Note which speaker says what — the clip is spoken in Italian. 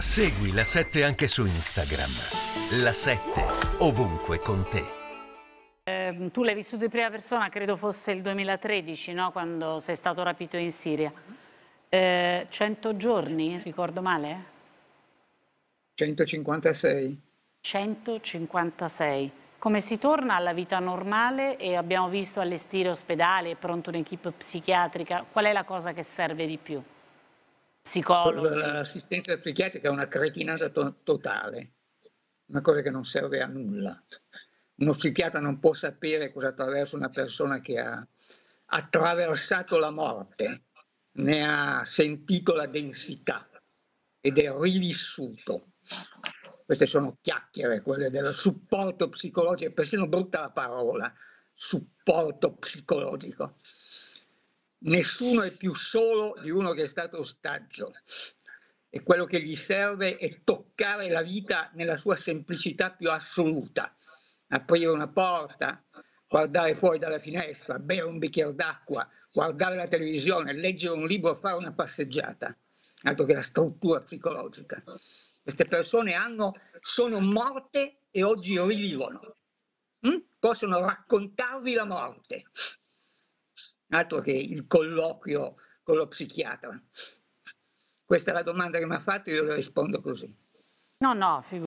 Speaker 1: Segui la 7 anche su Instagram. La 7 ovunque con te.
Speaker 2: Eh, tu l'hai vissuto in prima persona, credo fosse il 2013, no? quando sei stato rapito in Siria. Eh, 100 giorni, ricordo male?
Speaker 3: 156.
Speaker 2: 156. Come si torna alla vita normale e abbiamo visto allestire ospedale, e pronto un'equipe psichiatrica, qual è la cosa che serve di più?
Speaker 4: psicologi. L'assistenza psichiatrica è una cretinata to- totale, una cosa che non serve a nulla. Uno psichiatra non può sapere cosa attraversa una persona che ha attraversato la morte, ne ha sentito la densità ed è rivissuto. Queste sono chiacchiere, quelle del supporto psicologico, è persino brutta la parola, supporto psicologico nessuno è più solo di uno che è stato ostaggio e quello che gli serve è toccare la vita nella sua semplicità più assoluta, aprire una porta, guardare fuori dalla finestra, bere un bicchiere d'acqua, guardare la televisione, leggere un libro, fare una passeggiata, altro che la struttura psicologica. Queste persone hanno, sono morte e oggi rivivono. Mm? Possono raccontarvi la morte, altro che il colloquio con lo psichiatra. Questa è la domanda che mi ha fatto, io le rispondo così. No, no, figurati.